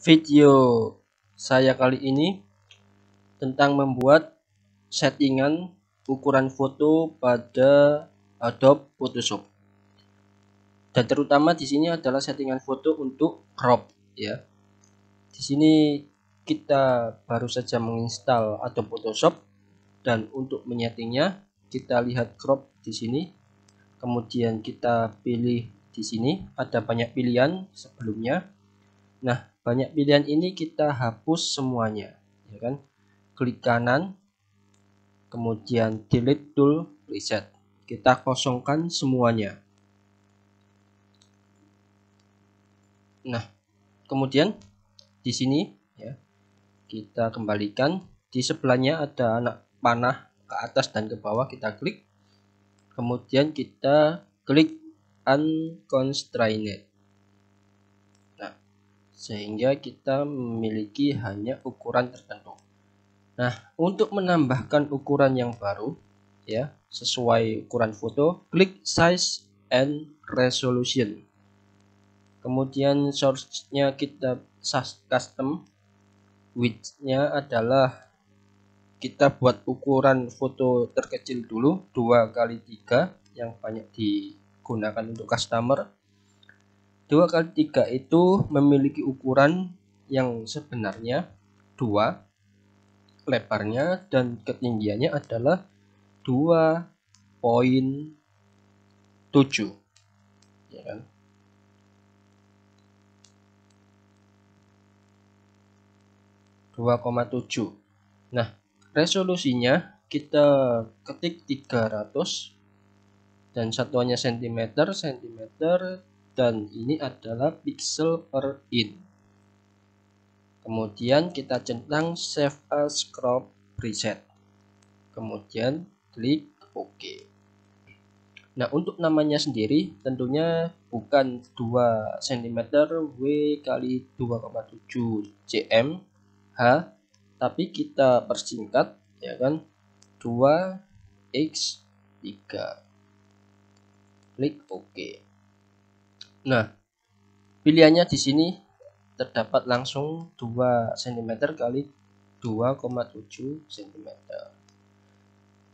video saya kali ini tentang membuat settingan ukuran foto pada Adobe Photoshop. Dan terutama di sini adalah settingan foto untuk crop ya. Di sini kita baru saja menginstal Adobe Photoshop dan untuk menyetingnya kita lihat crop di sini. Kemudian kita pilih di sini ada banyak pilihan sebelumnya. Nah, banyak pilihan ini kita hapus semuanya ya kan klik kanan kemudian delete tool reset kita kosongkan semuanya nah kemudian di sini ya kita kembalikan di sebelahnya ada anak panah ke atas dan ke bawah kita klik kemudian kita klik unconstrained sehingga kita memiliki hanya ukuran tertentu. Nah, untuk menambahkan ukuran yang baru ya, sesuai ukuran foto, klik size and resolution. Kemudian source-nya kita custom width-nya adalah kita buat ukuran foto terkecil dulu 2 kali 3 yang banyak digunakan untuk customer 2 kali 3 itu memiliki ukuran yang sebenarnya 2 lebarnya dan ketinggiannya adalah 2.7 ya kan Nah, resolusinya kita ketik 300 dan satuannya sentimeter, sentimeter dan ini adalah pixel per in kemudian kita centang save as crop preset kemudian klik OK Nah untuk namanya sendiri tentunya bukan 2 cm W kali 2,7 cm H tapi kita persingkat ya kan 2 X 3 klik OK Nah, pilihannya di sini terdapat langsung 2 cm kali 2,7 cm.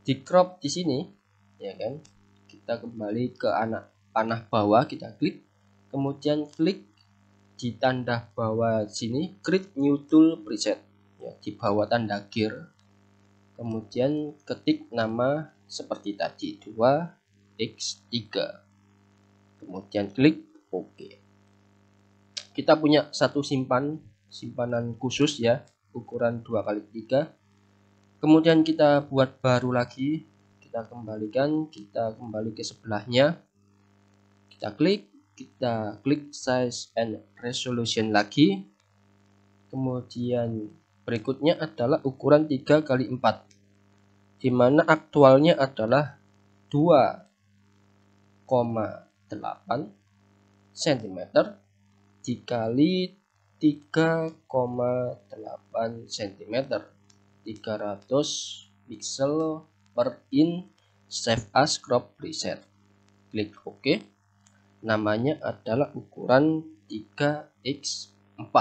Di crop di sini, ya kan? Kita kembali ke anak panah bawah, kita klik, kemudian klik di tanda bawah sini, create new tool preset. Ya, di bawah tanda gear. Kemudian ketik nama seperti tadi 2x3. Kemudian klik Oke. Kita punya satu simpan, simpanan khusus ya, ukuran 2 kali 3 Kemudian kita buat baru lagi, kita kembalikan, kita kembali ke sebelahnya. Kita klik, kita klik size and resolution lagi. Kemudian berikutnya adalah ukuran 3 kali 4 di mana aktualnya adalah 2,8 cm dikali 3,8 cm 300 pixel per in save as crop preset klik OK namanya adalah ukuran 3x4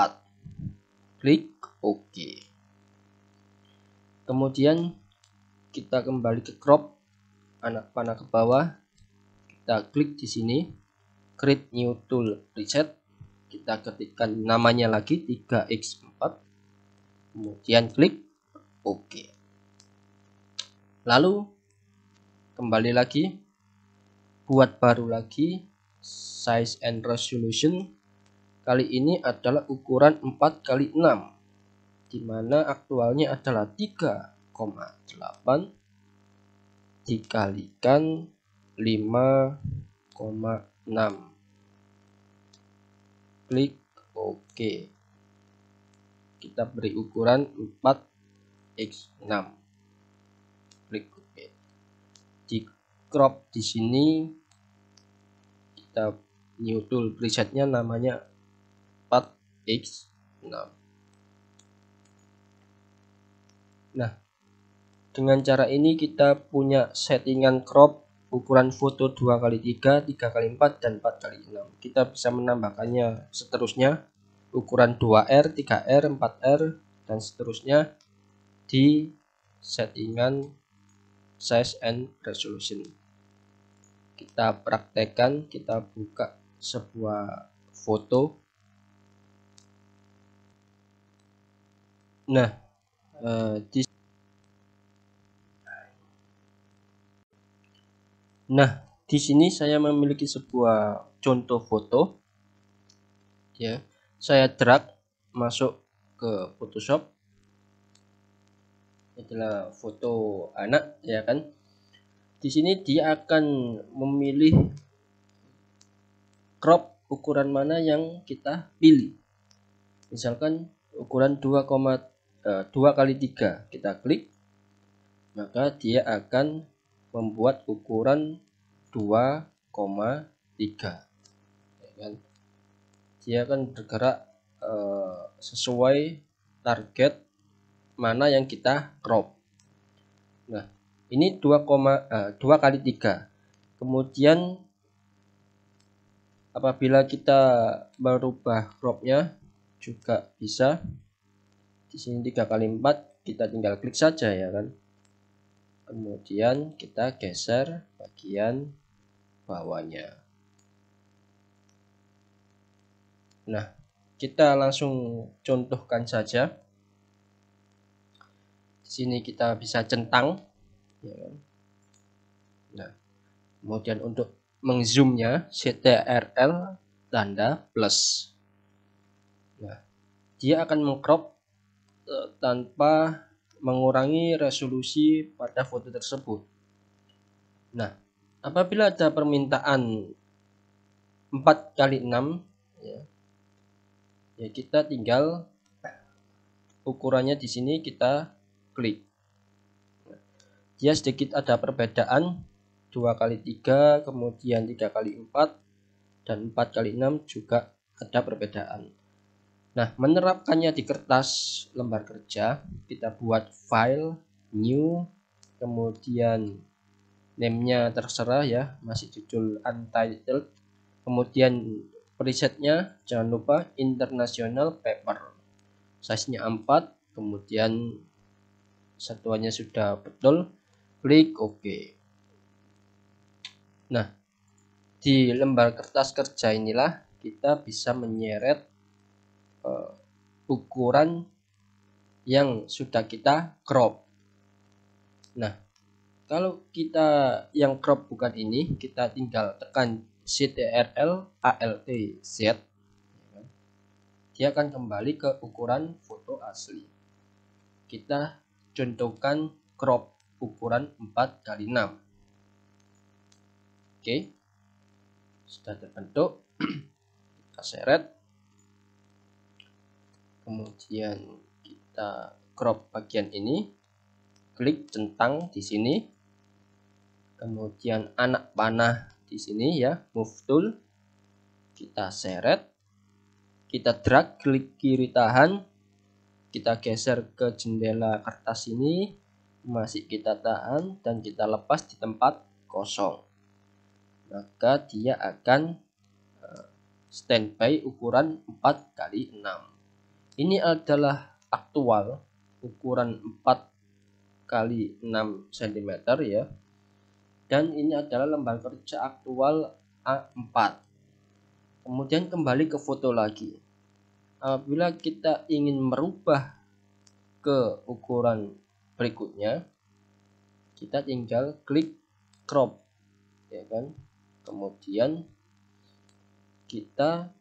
klik OK kemudian kita kembali ke crop anak panah ke bawah kita klik di sini create new tool reset kita ketikkan namanya lagi 3x4 kemudian klik OK lalu kembali lagi buat baru lagi size and resolution kali ini adalah ukuran 4 kali 6 dimana aktualnya adalah 3,8 dikalikan 5,6 6 klik OK kita beri ukuran 4 x 6 klik OK di crop di sini kita new tool presetnya namanya 4 x 6 nah dengan cara ini kita punya settingan crop ukuran foto 2 kali 3 3 kali 4 dan 4 kali 6 kita bisa menambahkannya seterusnya ukuran 2R 3R 4R dan seterusnya di settingan size and resolution kita praktekkan kita buka sebuah foto nah eh, di Nah, di sini saya memiliki sebuah contoh foto. Ya, saya drag masuk ke Photoshop. Itulah foto anak, ya kan? Di sini dia akan memilih crop ukuran mana yang kita pilih. Misalkan ukuran 2,2 eh, kali 3 kita klik maka dia akan membuat ukuran 2,3 ya kan? dia akan bergerak eh, sesuai target mana yang kita crop nah ini 2, 2 eh, kali 3 kemudian apabila kita merubah cropnya juga bisa di sini 3 kali 4 kita tinggal klik saja ya kan kemudian kita geser bagian bawahnya nah kita langsung contohkan saja di sini kita bisa centang ya kan? nah kemudian untuk mengzoomnya CTRL tanda plus nah dia akan mengcrop eh, tanpa mengurangi resolusi pada foto tersebut. Nah, apabila ada permintaan 4 kali 6 ya, ya kita tinggal ukurannya di sini kita klik. Dia sedikit ada perbedaan 2 kali 3, kemudian 3 kali 4 dan 4 kali 6 juga ada perbedaan. Nah, menerapkannya di kertas lembar kerja, kita buat file new, kemudian name-nya terserah ya, masih judul untitled. Kemudian presetnya jangan lupa international paper. Size-nya 4, kemudian satuannya sudah betul, klik OK. Nah, di lembar kertas kerja inilah kita bisa menyeret ukuran yang sudah kita crop. Nah, kalau kita yang crop bukan ini, kita tinggal tekan CTRL ALT Z. Ya kan? Dia akan kembali ke ukuran foto asli. Kita contohkan crop ukuran 4 kali 6 Oke. Sudah terbentuk. Kita seret kemudian kita crop bagian ini klik centang di sini kemudian anak panah di sini ya move tool kita seret kita drag klik kiri tahan kita geser ke jendela kertas ini masih kita tahan dan kita lepas di tempat kosong maka dia akan eh, standby ukuran 4 kali 6 ini adalah aktual ukuran 4 kali 6 cm ya. Dan ini adalah lembar kerja aktual A4. Kemudian kembali ke foto lagi. Apabila kita ingin merubah ke ukuran berikutnya, kita tinggal klik crop ya kan. Kemudian kita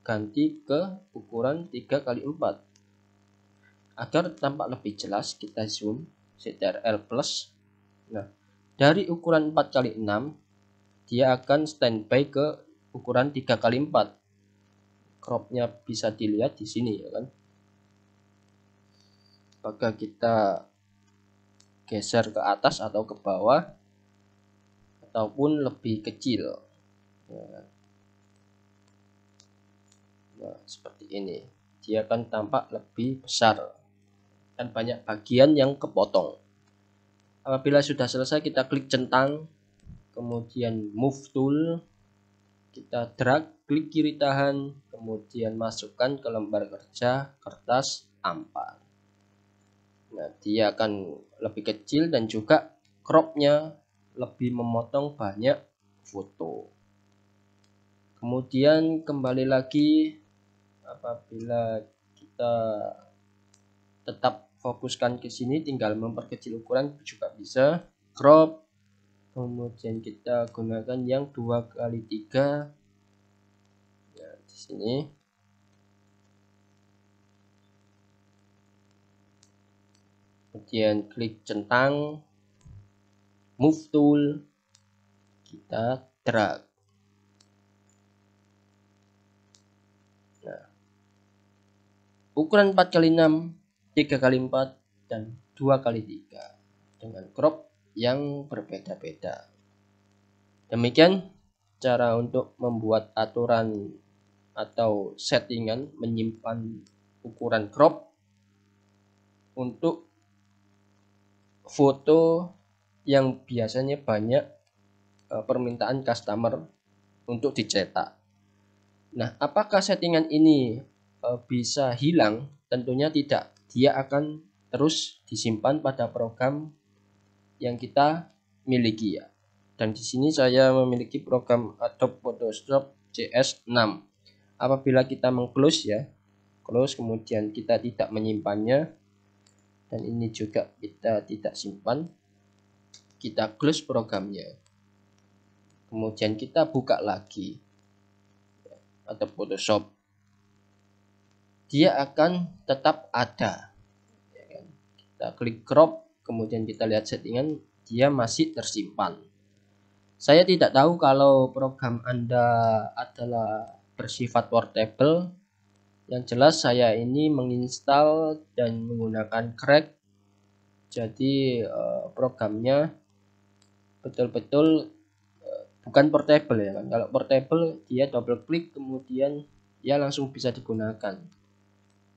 ganti ke ukuran 3 kali 4 agar tampak lebih jelas kita zoom CTRL plus nah dari ukuran 4 kali 6 dia akan standby ke ukuran 3 kali 4 cropnya bisa dilihat di sini ya kan apakah kita geser ke atas atau ke bawah ataupun lebih kecil ya kan? nah, seperti ini dia akan tampak lebih besar dan banyak bagian yang kepotong apabila sudah selesai kita klik centang kemudian move tool kita drag klik kiri tahan kemudian masukkan ke lembar kerja kertas ampar nah dia akan lebih kecil dan juga cropnya lebih memotong banyak foto kemudian kembali lagi apabila kita tetap fokuskan ke sini tinggal memperkecil ukuran juga bisa crop kemudian kita gunakan yang dua kali tiga ya, di sini kemudian klik centang move tool kita drag ukuran 4x6, 3x4, dan 2x3 dengan crop yang berbeda-beda. Demikian cara untuk membuat aturan atau settingan menyimpan ukuran crop untuk foto yang biasanya banyak e, permintaan customer untuk dicetak. Nah, apakah settingan ini Eh, bisa hilang, tentunya tidak. Dia akan terus disimpan pada program yang kita miliki ya. Dan di sini saya memiliki program Adobe Photoshop CS6. Apabila kita mengclose ya, close kemudian kita tidak menyimpannya dan ini juga kita tidak simpan. Kita close programnya. Kemudian kita buka lagi atau ya, Photoshop dia akan tetap ada ya kan? kita klik crop kemudian kita lihat settingan dia masih tersimpan saya tidak tahu kalau program anda adalah bersifat portable yang jelas saya ini menginstal dan menggunakan crack jadi eh, programnya betul-betul eh, bukan portable ya kan kalau portable dia double klik kemudian dia langsung bisa digunakan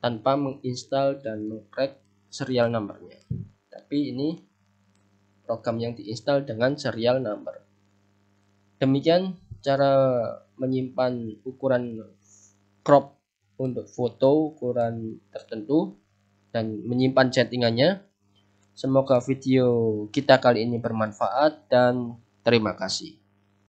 tanpa menginstal dan mengcrack serial numbernya tapi ini program yang diinstal dengan serial number demikian cara menyimpan ukuran crop untuk foto ukuran tertentu dan menyimpan settingannya semoga video kita kali ini bermanfaat dan terima kasih